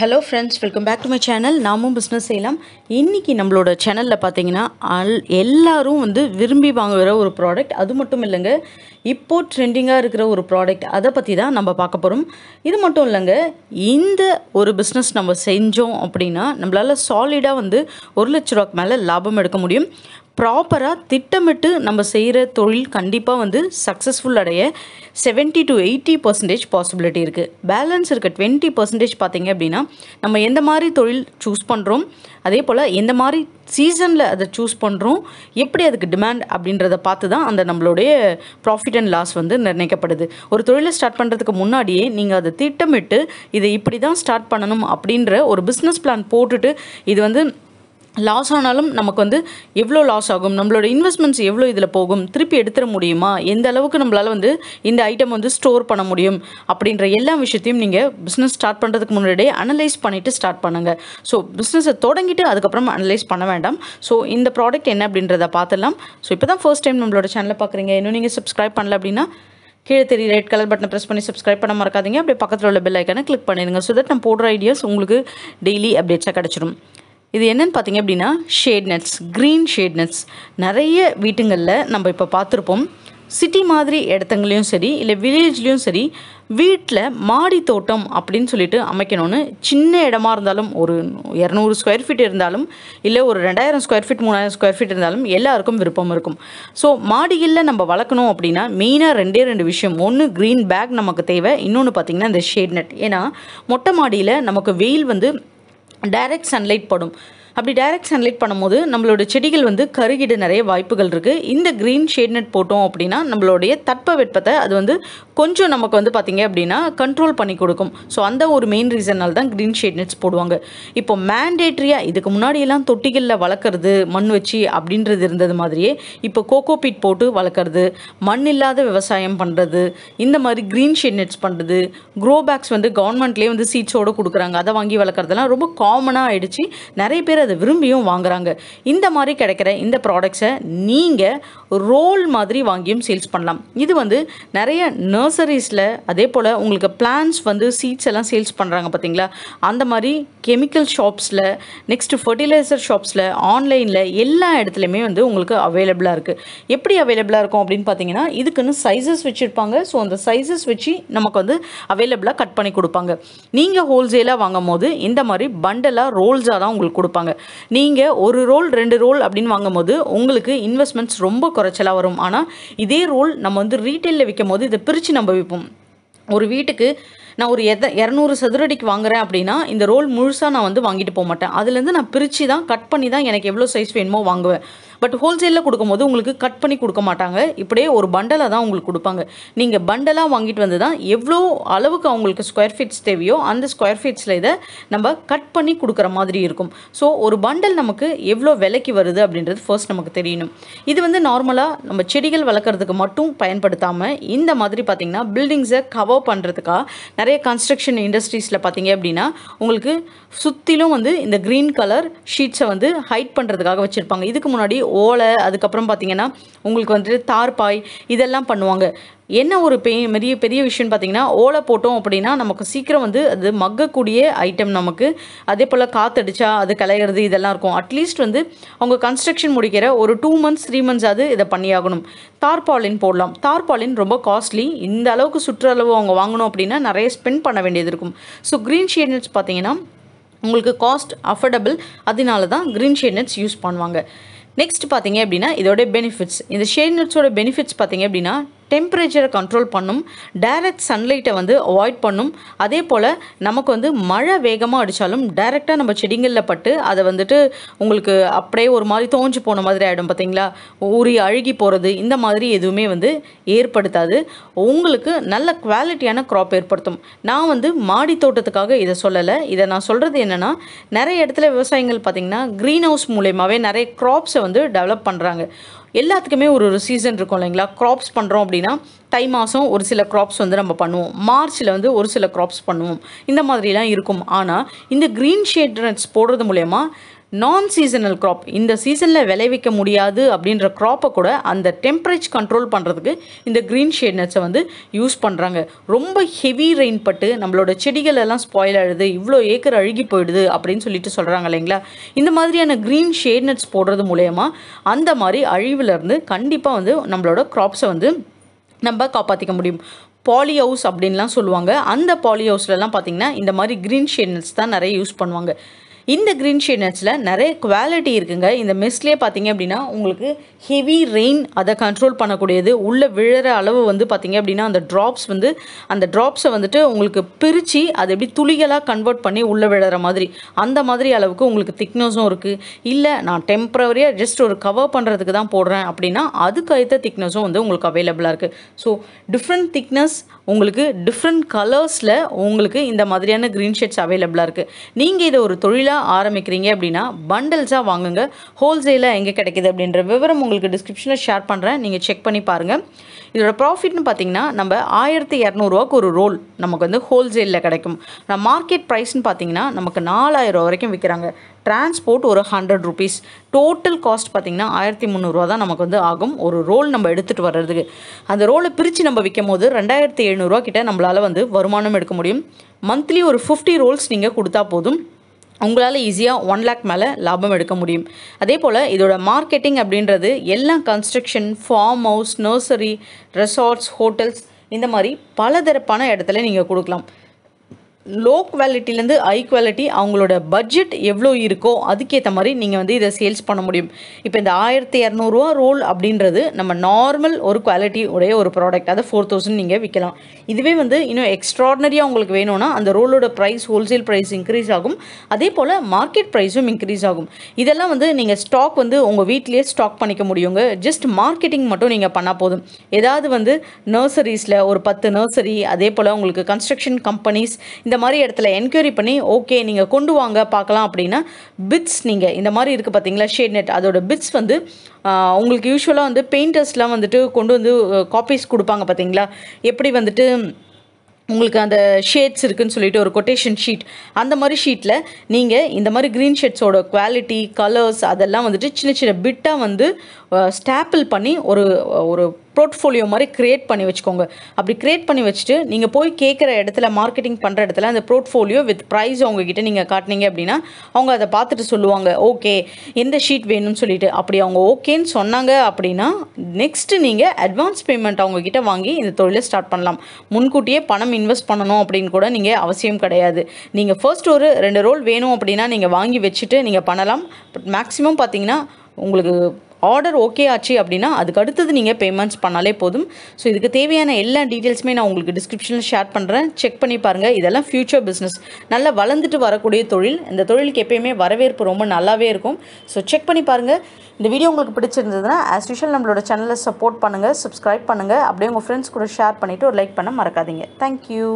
hello friends welcome back to my channel நாமும் business செய்யலாம் இன்றைக்கி நம்மளோட சேனலில் பார்த்தீங்கன்னா அல் எல்லோரும் வந்து விரும்பி வாங்குகிற ஒரு ப்ராடக்ட் அது மட்டும் இல்லைங்க இப்போது ட்ரெண்டிங்காக இருக்கிற ஒரு ப்ராடக்ட் அதை பற்றி தான் நம்ம பார்க்க போகிறோம் இது மட்டும் இல்லைங்க இந்த ஒரு பிஸ்னஸ் நம்ம செஞ்சோம் அப்படின்னா நம்மளால் சாலிடாக வந்து ஒரு லட்ச ரூபாக்கு மேலே லாபம் எடுக்க முடியும் ப்ராப்பராக திட்டமிட்டு நம்ம செய்கிற தொழில் கண்டிப்பாக வந்து சக்ஸஸ்ஃபுல் அடைய seventy to eighty percentage possibility இருக்குது பேலன்ஸ் இருக்க டுவெண்ட்டி பர்சன்டேஜ் பார்த்திங்க அப்படின்னா நம்ம எந்த மாதிரி தொழில் சூஸ் பண்ணுறோம் அதே போல் எந்த மாதிரி சீசனில் அதை சூஸ் பண்ணுறோம் எப்படி அதுக்கு டிமாண்ட் அப்படின்றத பார்த்து தான் அந்த நம்மளுடைய ப்ராஃபிட் அண்ட் லாஸ் வந்து நிர்ணயிக்கப்படுது ஒரு தொழிலை ஸ்டார்ட் பண்ணுறதுக்கு முன்னாடியே நீங்கள் அதை திட்டமிட்டு இதை இப்படி தான் ஸ்டார்ட் பண்ணணும் அப்படின்ற ஒரு பிஸ்னஸ் பிளான் போட்டுட்டு இது வந்து லாஸ் ஆனாலும் நமக்கு வந்து எவ்வளோ லாஸ் ஆகும் நம்மளோட இன்வெஸ்ட்மெண்ட்ஸ் எவ்வளோ இதில் போகும் திருப்பி எடுத்துட முடியுமா எந்த அளவுக்கு நம்மளால் வந்து இந்த ஐட்டம் வந்து ஸ்டோர் பண்ண முடியும் அப்படின்ற எல்லா விஷயத்தையும் நீங்கள் பிஸ்னஸ் ஸ்டார்ட் பண்ணுறதுக்கு முன்னாடியே அனலைஸ் பண்ணிவிட்டு ஸ்டார்ட் பண்ணுங்கள் ஸோ பிஸ்னஸை தொடங்கிட்டு அதுக்கப்புறம் அனலைஸ் பண்ண வேண்டாம் ஸோ இந்த ப்ராடக்ட் என்ன அப்படின்றத பார்த்துடலாம் ஸோ இப்போ தான் ஃபர்ஸ்ட் டைம் நம்மளோட சேனலை பார்க்குறீங்க இன்னும் நீங்கள் சப்ஸ்கிரைப் பண்ணல அப்படின்னா கீழே தெரிய ரெட் கலர் பட்டனை ப்ரெஸ் பண்ணி சப்ஸ்கிரைப் பண்ண மறக்காதீங்க அப்படியே பக்கத்தில் உள்ள பெல் ஐக்கனை கிளிக் பண்ணிடுங்க ஸோ தட் நான் போடுற ஐடியாஸ் உங்களுக்கு டெய்லி அப்டேட்ஸாக கிடச்சிடும் இது என்னென்னு பார்த்தீங்க அப்படின்னா shade nets green shade nets நிறைய வீட்டுங்களில் நம்ம இப்போ பார்த்துருப்போம் சிட்டி மாதிரி இடத்துங்களையும் சரி இல்லை வில்லேஜ்லேயும் சரி வீட்டில் மாடி தோட்டம் அப்படின்னு சொல்லிட்டு அமைக்கணும்னு சின்ன இடமா இருந்தாலும் ஒரு இரநூறு ஸ்கொயர் ஃபீட் இருந்தாலும் இல்லை ஒரு ரெண்டாயிரம் ஸ்கொயர் ஃபீட் மூணாயிரம் ஸ்கொயர் ஃபீட் இருந்தாலும் எல்லாருக்கும் விருப்பம் இருக்கும் ஸோ மாடிகளில் நம்ம வளர்க்கணும் அப்படின்னா மெயினாக ரெண்டே ரெண்டு விஷயம் ஒன்று க்ரீன் பேக் நமக்கு தேவை இன்னொன்று பார்த்திங்கன்னா இந்த ஷேட் நெட் ஏன்னா மொட்டை மாடியில் நமக்கு வெயில் வந்து டைரக்ட் சன்லைட் படும் அப்படி டைரக்ட் சன்லைட் பண்ணும்போது நம்மளோட செடிகள் வந்து கருகிட நிறைய வாய்ப்புகள் இருக்குது இந்த க்ரீன் ஷேட் நெட் போட்டோம் அப்படின்னா நம்மளுடைய தட்ப வெப்பத்தை அது வந்து கொஞ்சம் நமக்கு வந்து பார்த்திங்க அப்படின்னா கண்ட்ரோல் பண்ணி கொடுக்கும் ஸோ அந்த ஒரு மெயின் ரீசனால் தான் க்ரீன் ஷேட் நெட்ஸ் போடுவாங்க இப்போ மேண்டேட்ரியாக இதுக்கு முன்னாடியெல்லாம் தொட்டிகளில் வளர்க்குறது மண் வச்சு அப்படின்றது இருந்தது மாதிரியே இப்போ கோகோ பீட் போட்டு வளர்க்குறது மண் இல்லாத விவசாயம் பண்ணுறது இந்த மாதிரி க்ரீன் ஷேட் நெட்ஸ் பண்ணுறது க்ரோ பேக்ஸ் வந்து கவர்மெண்ட்லேயே வந்து சீட்ஸோடு கொடுக்குறாங்க அதை வாங்கி வளர்க்குறதுலாம் ரொம்ப காமனாக ஆகிடுச்சு நிறைய பேர் அதை விரும்பியும் வாங்குகிறாங்க இந்த மாதிரி கிடைக்கிற இந்த ப்ராடக்ட்ஸை நீங்கள் ரோல் மாதிரி வாங்கியும் சேல்ஸ் பண்ணலாம் இது வந்து நிறைய நர்சரிஸில் அதே போல் உங்களுக்கு பிளான்ஸ் வந்து சீட்ஸ் எல்லாம் சேல்ஸ் பண்ணுறாங்க பார்த்தீங்களா அந்த மாதிரி கெமிக்கல் ஷாப்ஸில் நெக்ஸ்ட்டு ஃபர்டிலைசர் ஷாப்ஸில் ஆன்லைனில் எல்லா இடத்துலையுமே வந்து உங்களுக்கு அவைலபிளாக இருக்குது எப்படி அவைலபிளாக இருக்கும் அப்படின்னு பார்த்தீங்கன்னா இதுக்குன்னு சைஸஸ் வச்சுருப்பாங்க ஸோ அந்த சைஸஸ் வச்சு நமக்கு வந்து அவைலபிளாக கட் பண்ணி கொடுப்பாங்க நீங்கள் ஹோல்சேலாக வாங்கும் போது இந்த மாதிரி பண்டலாக ரோல்ஸாக தான் உங்களுக்கு கொடுப்பாங்க நீங்கள் ஒரு ரோல் ரெண்டு ரோல் அப்படின்னு வாங்கும்போது உங்களுக்கு இன்வெஸ்ட்மெண்ட்ஸ் ரொம்ப குறைச்சலாக வரும் ஆனால் இதே ரோல் நம்ம வந்து ரீட்டெயிலில் விற்கும் போது இதை பிரித்து நம்ம விற்போம் ஒரு வீட்டுக்கு நான் ஒரு எத இரநூறு சதுரடிக்கு வாங்குறேன் அப்படின்னா இந்த ரோல் முழுசாக நான் வந்து வாங்கிட்டு போக மாட்டேன் அதுலேருந்து நான் பிரித்து தான் கட் பண்ணி தான் எனக்கு எவ்வளோ சைஸ் வேணுமோ வாங்குவேன் பட் ஹோல்சேலில் கொடுக்கும்போது உங்களுக்கு கட் பண்ணி கொடுக்க மாட்டாங்க இப்படியே ஒரு பண்டலாக தான் உங்களுக்கு கொடுப்பாங்க நீங்கள் பண்டலாக வாங்கிட்டு வந்து தான் எவ்வளோ அளவுக்கு அவங்களுக்கு ஸ்கொயர் ஃபீட்ஸ் தேவையோ அந்த ஸ்கொயர் ஃபீட்ஸில் இதை நம்ம கட் பண்ணி கொடுக்குற மாதிரி இருக்கும் ஸோ ஒரு பண்டல் நமக்கு எவ்வளோ விலைக்கு வருது அப்படின்றது ஃபர்ஸ்ட் நமக்கு தெரியணும் இது வந்து நார்மலாக நம்ம செடிகள் வளர்க்குறதுக்கு மட்டும் பயன்படுத்தாமல் இந்த மாதிரி பார்த்தீங்கன்னா பில்டிங்ஸை கவர் பண்ணுறதுக்காக நிறைய கன்ஸ்ட்ரக்ஷன் இண்டஸ்ட்ரீஸில் பார்த்திங்க அப்படின்னா உங்களுக்கு சுற்றிலும் வந்து இந்த க்ரீன் கலர் ஷீட்ஸை வந்து ஹைட் பண்ணுறதுக்காக வச்சுருப்பாங்க இதுக்கு முன்னாடி ஓலை அதுக்கப்புறம் பார்த்தீங்கன்னா உங்களுக்கு வந்துட்டு தார்பாய் இதெல்லாம் பண்ணுவாங்க என்ன ஒரு பெ பெரிய பெரிய விஷயம்னு பார்த்தீங்கன்னா ஓலை போட்டோம் அப்படின்னா நமக்கு சீக்கிரம் வந்து அது மக்கக்கூடிய ஐட்டம் நமக்கு அதே போல் காத்தடிச்சா அது கலையிறது இதெல்லாம் இருக்கும் அட்லீஸ்ட் வந்து அவங்க கன்ஸ்ட்ரக்ஷன் முடிக்கிற ஒரு டூ மந்த்ஸ் த்ரீ மந்த்ஸ் அது இதை பண்ணியாகணும் தார்பாலின் போடலாம் தார்பாலின் ரொம்ப காஸ்ட்லி இந்த அளவுக்கு சுற்றளவு அவங்க வாங்கணும் அப்படின்னா நிறைய ஸ்பெண்ட் பண்ண வேண்டியது இருக்கும் ஸோ க்ரீன் ஷேட்னட்ஸ் பார்த்தீங்கன்னா உங்களுக்கு காஸ்ட் அஃபர்டபுள் அதனால தான் க்ரீன் ஷேட்னட்ஸ் யூஸ் பண்ணுவாங்க நெக்ஸ்ட் பார்த்தீங்க அப்படின்னா இதோட பெனிஃபிட்ஸ் இந்த ஷேட் நோட்ஸோட பெனிஃபிட்ஸ் பார்த்தீங்க அப்படின்னா டெம்பரேச்சரை கண்ட்ரோல் பண்ணும் டைரக்ட் சன்லைட்டை வந்து அவாய்ட் பண்ணும் அதே போல் நமக்கு வந்து மழை வேகமாக அடித்தாலும் டைரெக்டாக நம்ம செடிங்களில் பட்டு அதை வந்துட்டு உங்களுக்கு அப்படியே ஒரு மாதிரி தோஞ்சு போன மாதிரி ஆகிடும் பார்த்தீங்களா ஊறி அழுகி போகிறது இந்த மாதிரி எதுவுமே வந்து ஏற்படுத்தாது உங்களுக்கு நல்ல குவாலிட்டியான க்ராப் ஏற்படுத்தும் நான் வந்து மாடி தோட்டத்துக்காக இதை சொல்லலை இதை நான் சொல்கிறது என்னென்னா நிறைய இடத்துல விவசாயிகள் பார்த்திங்கன்னா க்ரீன் ஹவுஸ் மூலயமாவே நிறைய க்ராப்ஸை வந்து டெவலப் பண்ணுறாங்க எல்லாத்துக்குமே ஒரு ஒரு சீசன் இருக்கும் இல்லைங்களா க்ராப்ஸ் பண்ணுறோம் அப்படின்னா தை மாதம் ஒரு சில க்ராப்ஸ் வந்து நம்ம பண்ணுவோம் மார்ச்சில் வந்து ஒரு சில க்ராப்ஸ் பண்ணுவோம் இந்த மாதிரிலாம் இருக்கும் ஆனால் இந்த க்ரீன் ஷேட் நட்ஸ் போடுறது மூலயமா நான் சீசனல் க்ராப் இந்த சீசனில் விளைவிக்க முடியாது அப்படின்ற க்ராப்பை கூட அந்த டெம்பரேச் கண்ட்ரோல் பண்ணுறதுக்கு இந்த க்ரீன் ஷேட் நட்ஸை வந்து யூஸ் பண்ணுறாங்க ரொம்ப ஹெவி ரெயின் பட்டு நம்மளோட செடிகள் எல்லாம் ஸ்பாயில் ஆகிடுது இவ்வளோ ஏக்கர் அழுகி போயிடுது அப்படின்னு சொல்லிட்டு சொல்கிறாங்க இல்லைங்களா இந்த மாதிரியான க்ரீன் ஷேட் நட்ஸ் போடுறது மூலயமா அந்த மாதிரி அழிவுலேருந்து கண்டிப்பாக வந்து நம்மளோட க்ராப்ஸை வந்து நம்ம காப்பாற்றிக்க முடியும் பாலி ஹவுஸ் அப்படின்லாம் சொல்லுவாங்க அந்த பாலி ஹவுஸ்லலாம் பார்த்திங்கன்னா இந்த மாதிரி க்ரீன் ஷேட்னட்ஸ் தான் நிறைய யூஸ் பண்ணுவாங்க இந்த க்ரீன் ஷேடர்ஸில் நிறைய குவாலிட்டி இருக்குங்க இந்த மிஸ்ட்லேயே பார்த்தீங்க அப்படின்னா உங்களுக்கு ஹெவி ரெயின் அதை கண்ட்ரோல் பண்ணக்கூடியது உள்ளே விழுற அளவு வந்து பார்த்திங்க அப்படின்னா அந்த ட்ராப்ஸ் வந்து அந்த ட்ராப்ஸை வந்துட்டு உங்களுக்கு பிரித்து அதை எப்படி துளிகளாக கன்வெர்ட் பண்ணி உள்ளே விழுற மாதிரி அந்த மாதிரி அளவுக்கு உங்களுக்கு திக்னஸும் இருக்குது இல்லை நான் டெம்ப்ரவரியாக ஜஸ்ட் ஒரு கவர் பண்ணுறதுக்கு தான் போடுறேன் அப்படின்னா அதுக்கு அடுத்த திக்னஸும் வந்து உங்களுக்கு அவைலபிளாக இருக்குது ஸோ டிஃப்ரெண்ட் திக்னஸ் உங்களுக்கு டிஃப்ரெண்ட் கலர்ஸில் உங்களுக்கு இந்த மாதிரியான க்ரீன் ஷேட்ஸ் அவைலபிளாக இருக்குது நீங்கள் இதை ஒரு தொழிலாக புதுசாக ஆரம்பிக்கிறீங்க அப்படின்னா பண்டில்ஸாக வாங்குங்க ஹோல்சேலாக எங்கே கிடைக்கிது அப்படின்ற விவரம் உங்களுக்கு டிஸ்கிரிப்ஷனில் ஷேர் பண்ணுறேன் நீங்கள் செக் பண்ணி பாருங்கள் இதோட ப்ராஃபிட்னு பார்த்தீங்கன்னா நம்ம ஆயிரத்தி இரநூறுவாக்கு ஒரு ரோல் நமக்கு வந்து ஹோல்சேலில் கிடைக்கும் நான் மார்க்கெட் ப்ரைஸ்னு பார்த்தீங்கன்னா நமக்கு நாலாயிரம் வரைக்கும் விற்கிறாங்க டிரான்ஸ்போர்ட் ஒரு ஹண்ட்ரட் ருபீஸ் டோட்டல் காஸ்ட் பார்த்திங்கன்னா ஆயிரத்தி முந்நூறுரூவா தான் நமக்கு வந்து ஆகும் ஒரு ரோல் நம்ம எடுத்துகிட்டு வர்றதுக்கு அந்த ரோலை பிரித்து நம்ம விற்கும் போது ரெண்டாயிரத்தி எழுநூறுவா கிட்ட நம்மளால் வந்து வருமானம் எடுக்க முடியும் மந்த்லி ஒரு ஃபிஃப்டி ரோல்ஸ் நீங்கள் கொடுத்தா போதும் உங்களால் ஈஸியாக ஒன் லேக் மேலே லாபம் எடுக்க முடியும் அதே போல் இதோட மார்க்கெட்டிங் அப்படின்றது எல்லா construction farm house nursery resorts hotels இந்த மாதிரி பலதரப்பான இடத்துல நீங்கள் கொடுக்கலாம் லோ குவாலிட்டிலேருந்து ஹை குவாலிட்டி அவங்களோட பட்ஜெட் எவ்வளோ இருக்கோ அதுக்கேற்ற மாதிரி நீங்கள் வந்து இதை சேல்ஸ் பண்ண முடியும் இப்போ இந்த ஆயிரத்தி இரநூறுவா ரோல் அப்படின்றது நம்ம நார்மல் ஒரு குவாலிட்டி உடைய ஒரு ப்ராடக்ட் அதை ஃபோர் தௌசண்ட் நீங்கள் விற்கலாம் இதுவே வந்து இன்னும் எக்ஸ்ட்ராடனரியாக உங்களுக்கு வேணும்னா அந்த ரோலோட ப்ரைஸ் ஹோல்சேல் ப்ரைஸ் இன்க்ரீஸ் ஆகும் அதே போல் மார்க்கெட் ப்ரைஸும் இன்க்ரீஸ் ஆகும் இதெல்லாம் வந்து நீங்கள் ஸ்டாக் வந்து உங்கள் வீட்டிலேயே ஸ்டாக் பண்ணிக்க முடியுங்க ஜஸ்ட் மார்க்கெட்டிங் மட்டும் நீங்கள் பண்ணால் போதும் ஏதாவது வந்து நர்சரிஸில் ஒரு பத்து நர்சரி அதே போல் உங்களுக்கு கன்ஸ்ட்ரக்ஷன் கம்பெனிஸ் இந்த மாதிரி இடத்துல என்கொயரி பண்ணி ஓகே நீங்கள் கொண்டு வாங்க பார்க்கலாம் அப்படின்னா பிட்ஸ் நீங்கள் இந்த மாதிரி இருக்குது பார்த்தீங்களா ஷேட் நெட் அதோட பிட்ஸ் வந்து உங்களுக்கு யூஸ்வலாக வந்து பெயிண்டர்ஸ்லாம் வந்துட்டு கொண்டு வந்து காப்பீஸ் கொடுப்பாங்க பார்த்தீங்களா எப்படி வந்துட்டு உங்களுக்கு அந்த ஷேட்ஸ் இருக்குதுன்னு சொல்லிட்டு ஒரு கொட்டேஷன் ஷீட் அந்த மாதிரி ஷீட்டில் நீங்கள் இந்த மாதிரி க்ரீன் ஷேட்ஸோட குவாலிட்டி கலர்ஸ் அதெல்லாம் வந்துட்டு சின்ன சின்ன பிட்டாக வந்து ஸ்டாப்பிள் பண்ணி ஒரு ஒரு போர்ட்ஃபோலியோ மாதிரி க்ரியேட் பண்ணி வச்சுக்கோங்க அப்படி க்ரியேட் பண்ணி வச்சுட்டு நீங்கள் போய் கேட்குற இடத்துல மார்க்கெட்டிங் பண்ணுற இடத்துல அந்த போர்ட்ஃபோலியோ வித் ப்ரைஸ் அவங்கக்கிட்ட நீங்கள் காட்டினீங்க அப்படின்னா அவங்க அதை பார்த்துட்டு சொல்லுவாங்க ஓகே எந்த ஷீட் வேணும்னு சொல்லிட்டு அப்படி அவங்க ஓகேன்னு சொன்னாங்க அப்படின்னா நெக்ஸ்ட்டு நீங்கள் அட்வான்ஸ் பேமெண்ட் அவங்கக்கிட்ட வாங்கி இந்த தொழிலை ஸ்டார்ட் பண்ணலாம் முன்கூட்டியே பணம் இன்வெஸ்ட் பண்ணணும் அப்படின்னு கூட நீங்கள் அவசியம் கிடையாது நீங்கள் ஃபர்ஸ்ட் ஒரு ரெண்டு ரோல் வேணும் அப்படின்னா நீங்கள் வாங்கி வச்சுட்டு நீங்கள் பண்ணலாம் பட் மேக்ஸிமம் பார்த்தீங்கன்னா உங்களுக்கு ஆர்டர் ஓகே ஆச்சு அப்படின்னா அதுக்கு அடுத்தது நீங்கள் பேமெண்ட்ஸ் பண்ணாலே போதும் ஸோ இதுக்கு தேவையான எல்லா டீட்டெயில்ஸுமே நான் உங்களுக்கு டிஸ்கிரிப்ஷனில் ஷேர் பண்ணுறேன் செக் பண்ணி பாருங்கள் இதெல்லாம் ஃப்யூச்சர் பிஸ்னஸ் நல்லா வளர்ந்துட்டு வரக்கூடிய தொழில் இந்த தொழிலுக்கு எப்பயுமே வரவேற்பு ரொம்ப நல்லாவே இருக்கும் ஸோ செக் பண்ணி பாருங்கள் இந்த வீடியோ உங்களுக்கு பிடிச்சிருந்ததுன்னா ஆஸ் யூஷுவல் நம்மளோட சேனலை சப்போர்ட் பண்ணுங்கள் சப்ஸ்கிரைப் பண்ணுங்கள் அப்படியே உங்கள் ஃப்ரெண்ட்ஸ் கூட ஷேர் பண்ணிவிட்டு ஒரு லைக் பண்ண மறக்காதீங்க தேங்க்யூ